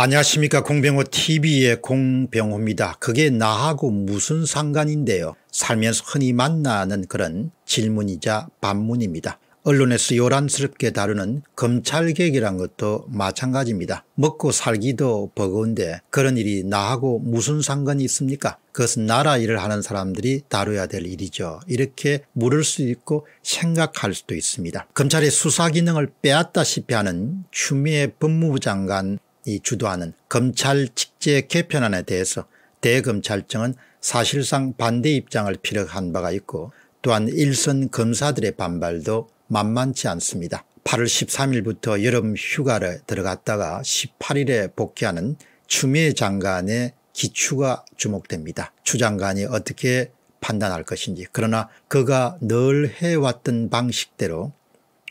안녕하십니까 공병호 tv의 공병호입니다. 그게 나하고 무슨 상관인데요. 살면서 흔히 만나는 그런 질문이자 반문입니다. 언론에서 요란스럽게 다루는 검찰개혁이란 것도 마찬가지입니다. 먹고 살기도 버거운데 그런 일이 나하고 무슨 상관이 있습니까? 그것은 나라 일을 하는 사람들이 다뤄야 될 일이죠. 이렇게 물을 수 있고 생각할 수도 있습니다. 검찰의 수사기능을 빼앗다시피 하는 추미애 법무부 장관 이 주도하는 검찰 직제 개편안에 대해서 대검찰청은 사실상 반대 입장을 피력한 바가 있고 또한 일선 검사들의 반발도 만만치 않습니다. 8월 13일부터 여름 휴가를 들어갔다가 18일에 복귀하는 추미애 장관의 기추가 주목됩니다. 추 장관이 어떻게 판단할 것인지 그러나 그가 늘 해왔던 방식대로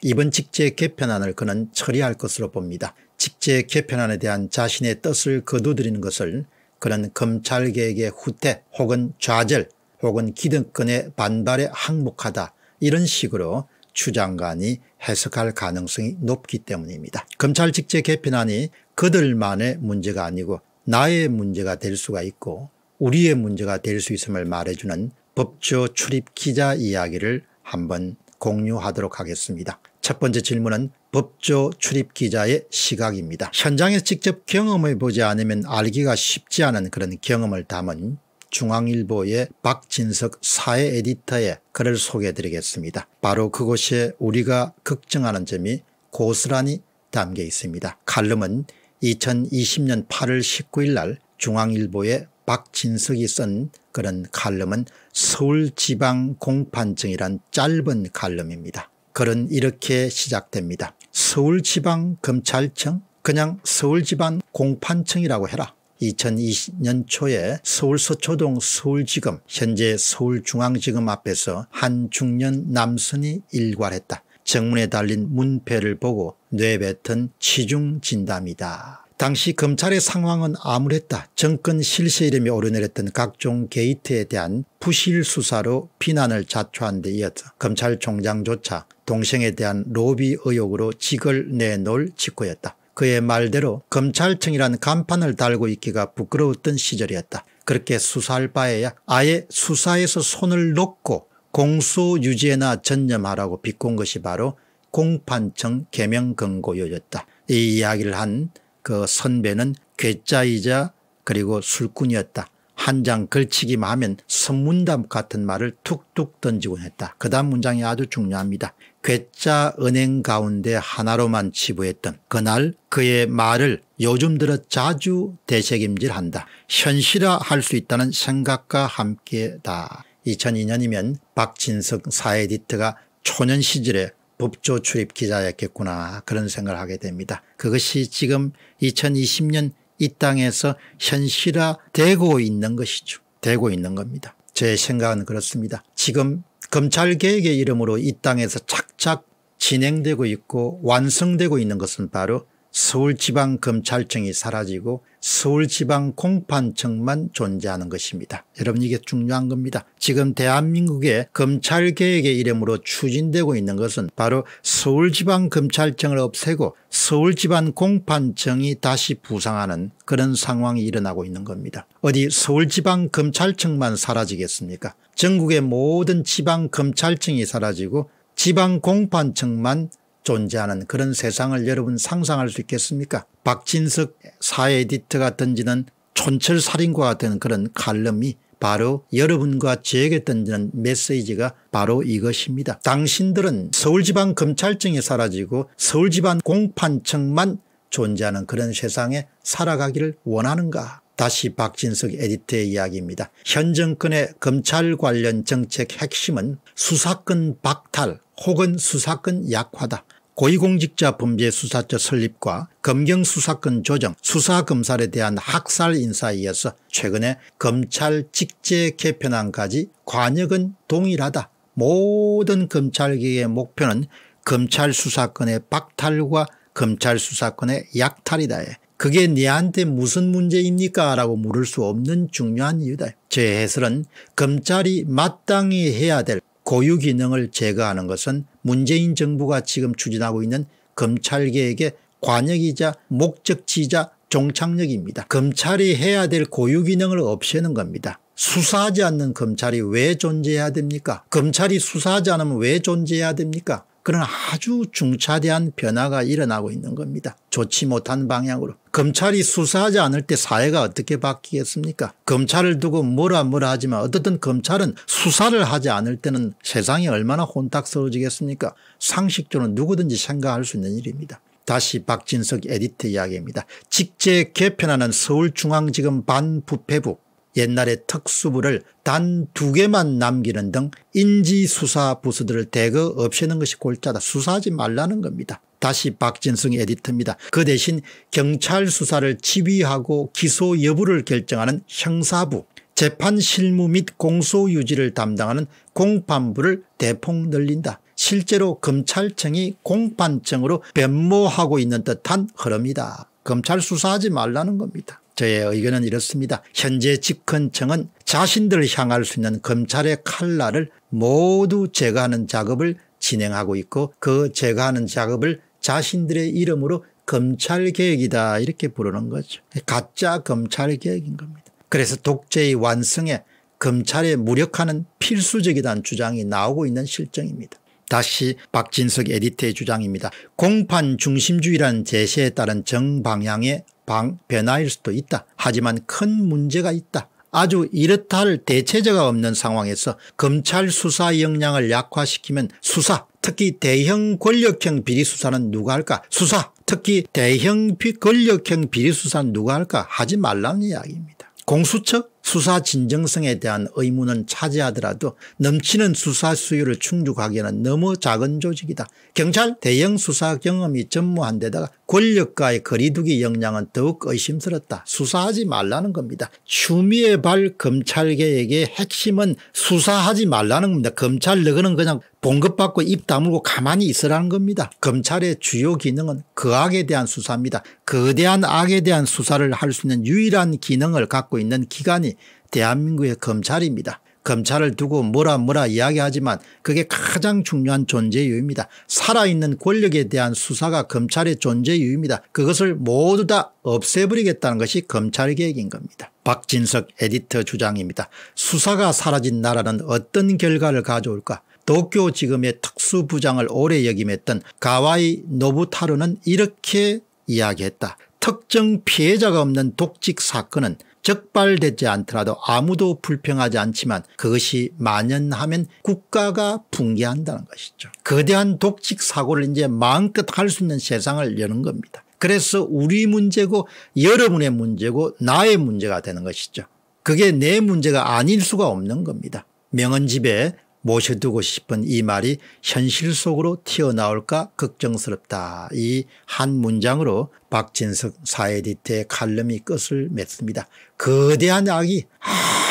이번 직제 개편안을 그는 처리할 것으로 봅니다. 직제 개편안에 대한 자신의 뜻을 거두드리는 것을 그는 검찰개혁의 후퇴 혹은 좌절 혹은 기득권의 반발에 항복하다 이런 식으로 추장관이 해석할 가능성이 높기 때문입니다. 검찰 직제 개편안이 그들만의 문제가 아니고 나의 문제가 될 수가 있고 우리의 문제가 될 수 있음을 말해주는 법조 출입 기자 이야기를 한번 공유하도록 하겠습니다. 첫 번째 질문은 법조 출입 기자의 시각입니다. 현장에서 직접 경험해 보지 않으면 알기가 쉽지 않은 그런 경험을 담은 중앙일보의 박진석 사회 에디터의 글을 소개해 드리겠습니다. 바로 그곳에 우리가 걱정하는 점이 고스란히 담겨 있습니다. 칼럼은 2020년 8월 19일 날 중앙일보의 박진석이 쓴 그런 칼럼은 서울지방공판증이란 짧은 칼럼입니다. 글은 이렇게 시작됩니다. 서울지방검찰청 그냥 서울지방 공판청이라고 해라. 2020년 초에 서울 서초동 서울지검 현재 서울중앙지검 앞에서 한 중년 남성이 일괄했다. 정문에 달린 문패를 보고 뇌뱉은 치중진담이다. 당시 검찰의 상황은 암울했다. 정권 실세 이름이 오르내렸던 각종 게이트에 대한 부실 수사로 비난을 자초한 데 이어서 검찰총장조차 동생에 대한 로비 의혹으로 직을 내놓을 직구였다. 그의 말대로 검찰청이란 간판을 달고 있기가 부끄러웠던 시절이었다. 그렇게 수사할 바에야 아예 수사에서 손을 놓고 공소 유지에나 전념하라고 비꼰 것이 바로 공판청 개명건고였다. 이 이야기를 한그 선배는 괴짜이자 그리고 술꾼이었다. 한 장 걸치기만 하면 선문답 같은 말을 툭툭 던지곤 했다. 그 다음 문장이 아주 중요합니다. 괴짜 은행 가운데 하나로만 치부했던 그날 그의 말을 요즘 들어 자주 대책임질한다. 현실화할 수 있다는 생각과 함께다. 2002년이면 박진석 사에디트가 초년 시절에 법조 출입 기자였겠구나 그런 생각을 하게 됩니다. 그것이 지금 2020년 이 땅에서 현실화되고 있는 것이죠. 되고 있는 겁니다. 제 생각은 그렇습니다. 지금 검찰개혁의 이름으로 이 땅에서 착착 진행되고 있고 완성되고 있는 것은 바로 서울지방검찰청이 사라지고 서울지방공판청만 존재하는 것입니다. 여러분 이게 중요한 겁니다. 지금 대한민국의 검찰개혁의 이름으로 추진되고 있는 것은 바로 서울지방검찰청을 없애고 서울지방공판청이 다시 부상하는 그런 상황이 일어나고 있는 겁니다. 어디 서울지방검찰청만 사라지겠습니까 전국의 모든 지방검찰청이 사라지고 지방공판청만 존재하는 그런 세상을 여러분 상상할 수 있겠습니까 박진석 사회 에디터가 던지는 촌철살인과 같은 그런 칼럼이 바로 여러분과 저에게 던지는 메시지가 바로 이것입니다. 당신들은 서울지방검찰청에 사라지고 서울지방공판청만 존재하는 그런 세상에 살아가기를 원하는가 다시 박진석 에디터의 이야기입니다. 현 정권의 검찰 관련 정책 핵심은 수사권 박탈 혹은 수사권 약화다. 고위공직자 범죄수사처 설립과 검경수사권 조정, 수사검찰에 대한 학살 인사에 이어서 최근에 검찰 직제 개편안까지 관역은 동일하다. 모든 검찰계의 목표는 검찰 수사권의 박탈과 검찰 수사권의 약탈이다. 그게 내한테 무슨 문제입니까? 라고 물을 수 없는 중요한 이유다. 제 해설은 검찰이 마땅히 해야 될 고유 기능을 제거하는 것은 문재인 정부가 지금 추진하고 있는 검찰개혁의 관역이자 목적지자 종착역입니다. 검찰이 해야 될 고유 기능을 없애는 겁니다. 수사하지 않는 검찰이 왜 존재해야 됩니까? 검찰이 수사하지 않으면 왜 존재해야 됩니까? 그런 아주 중차대한 변화가 일어나고 있는 겁니다. 좋지 못한 방향으로. 검찰이 수사하지 않을 때 사회가 어떻게 바뀌겠습니까 검찰을 두고 뭐라 뭐라 하지만 어떻든 검찰은 수사를 하지 않을 때는 세상이 얼마나 혼탁스러워지겠습니까 상식적으로 누구든지 생각할 수 있는 일입니다. 다시 박진석 에디트 이야기입니다. 직제 개편하는 서울중앙지검 반부패부 옛날에 특수부를 단 두 개만 남기는 등 인지수사 부서들을 대거 없애는 것이 골짜다 수사하지 말라는 겁니다. 다시 박진승 에디터입니다. 그 대신 경찰 수사를 지휘하고 기소 여부를 결정하는 형사부 재판 실무 및 공소 유지를 담당하는 공판부를 대폭 늘린다. 실제로 검찰청이 공판청으로 변모하고 있는 듯한 흐름이다. 검찰 수사하지 말라는 겁니다. 저의 의견은 이렇습니다. 현재 집권청은 자신들 향할 수 있는 검찰의 칼날을 모두 제거하는 작업을 진행하고 있고 그 제거하는 작업을 자신들의 이름으로 검찰개혁이다 이렇게 부르는 거죠. 가짜 검찰개혁인 겁니다. 그래서 독재의 완성에 검찰의 무력화는 필수적이라는 주장이 나오고 있는 실정입니다. 다시 박진석 에디터의 주장입니다. 공판 중심주의란 제시에 따른 정방향의 방, 변화일 수도 있다. 하지만 큰 문제가 있다. 아주 이렇다 할 대체제가 없는 상황에서 검찰 수사 역량을 약화시키면 수사 특히 대형 권력형 비리수사는 누가 할까 수사 특히 대형 권력형 비리수사는 누가 할까 하지 말라는 이야기입니다. 공수처 수사 진정성에 대한 의문은 차지하더라도 넘치는 수사 수요를 충족하기에는 너무 작은 조직이다. 경찰 대형 수사 경험이 전무한 데다가 권력과의 거리두기 역량은 더욱 의심스럽다. 수사하지 말라는 겁니다. 추미애 발 검찰개혁의 핵심은 수사하지 말라는 겁니다. 검찰 너그는 그냥 봉급받고 입 다물고 가만히 있으라는 겁니다. 검찰의 주요 기능은 그 악에 대한 수사입니다. 거대한 악에 대한 수사를 할 수 있는 유일한 기능을 갖고 있는 기관이 대한민국의 검찰입니다. 검찰을 두고 뭐라 뭐라 이야기하지만 그게 가장 중요한 존재 이유입니다. 살아있는 권력에 대한 수사가 검찰의 존재 이유입니다. 그것을 모두 다 없애버리겠다는 것이 검찰 계획인 겁니다. 박진석 에디터 주장입니다. 수사가 사라진 나라는 어떤 결과를 가져올까 도쿄 지금의 특수부장을 오래 역임했던 가와이 노부타르는 이렇게 이야기했다. 특정 피해자가 없는 독직 사건은 적발되지 않더라도 아무도 불평하지 않지만 그것이 만연하면 국가가 붕괴한다는 것이죠. 거대한 독직 사고를 이제 마음껏 할 수 있는 세상을 여는 겁니다. 그래서 우리 문제고 여러분의 문제고 나의 문제가 되는 것이죠. 그게 내 문제가 아닐 수가 없는 겁니다. 명언집에 모셔두고 싶은 이 말이 현실 속으로 튀어나올까 걱정스럽다. 이 한 문장으로 박진석 사에디트 칼럼이 끝을 맺습니다. 거대한 악이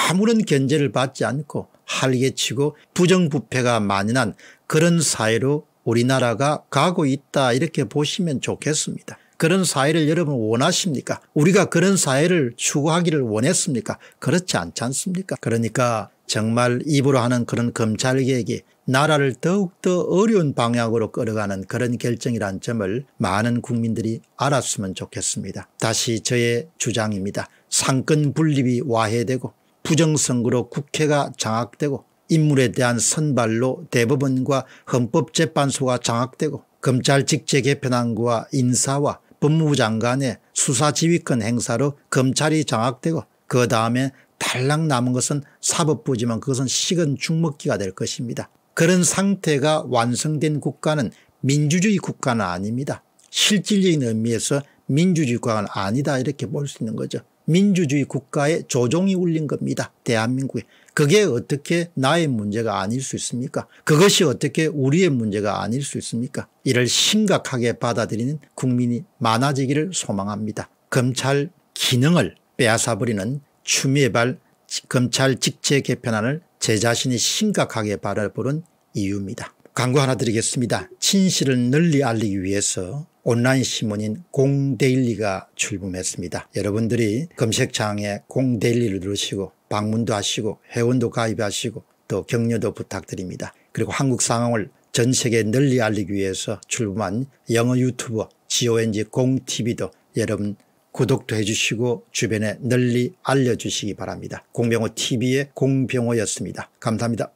아무런 견제를 받지 않고 할개치고 부정부패가 만연한 그런 사회로 우리나라가 가고 있다 이렇게 보시면 좋겠습니다. 그런 사회를 여러분 원하십니까? 우리가 그런 사회를 추구하기를 원했습니까? 그렇지 않지 않습니까? 그러니까 정말 입으로 하는 그런 검찰 개혁이 나라를 더욱더 어려운 방향으로 끌어가는 그런 결정이란 점을 많은 국민들이 알았으면 좋겠습니다. 다시 저의 주장입니다. 상권 분립이 와해되고 부정선거로 국회가 장악되고 인물에 대한 선발로 대법원과 헌법재판소가 장악되고 검찰 직제 개편안과 인사와 법무부 장관의 수사지휘권 행사로 검찰이 장악되고 그 다음에 달랑 남은 것은 사법부지만 그것은 식은 죽먹기가 될 것입니다. 그런 상태가 완성된 국가는 민주주의 국가는 아닙니다. 실질적인 의미에서 민주주의 국가는 아니다 이렇게 볼 수 있는 거죠. 민주주의 국가의 조종이 울린 겁니다. 대한민국에. 그게 어떻게 나의 문제가 아닐 수 있습니까? 그것이 어떻게 우리의 문제가 아닐 수 있습니까? 이를 심각하게 받아들이는 국민이 많아지기를 소망합니다. 검찰 기능을 빼앗아버리는 추미애발 검찰 직제 개편안을 제 자신이 심각하게 바라보는 이유입니다. 광고 하나 드리겠습니다. 진실을 널리 알리기 위해서 온라인 신문인 공데일리가 출범했습니다. 여러분들이 검색창에 공데일리를 누르시고 방문도 하시고 회원도 가입하시고 또 격려도 부탁드립니다. 그리고 한국 상황을 전 세계에 널리 알리기 위해서 출범한 영어 유튜버 GONG 공TV도 여러분 구독도 해주시고 주변에 널리 알려주시기 바랍니다. 공병호 TV의 공병호였습니다. 감사합니다.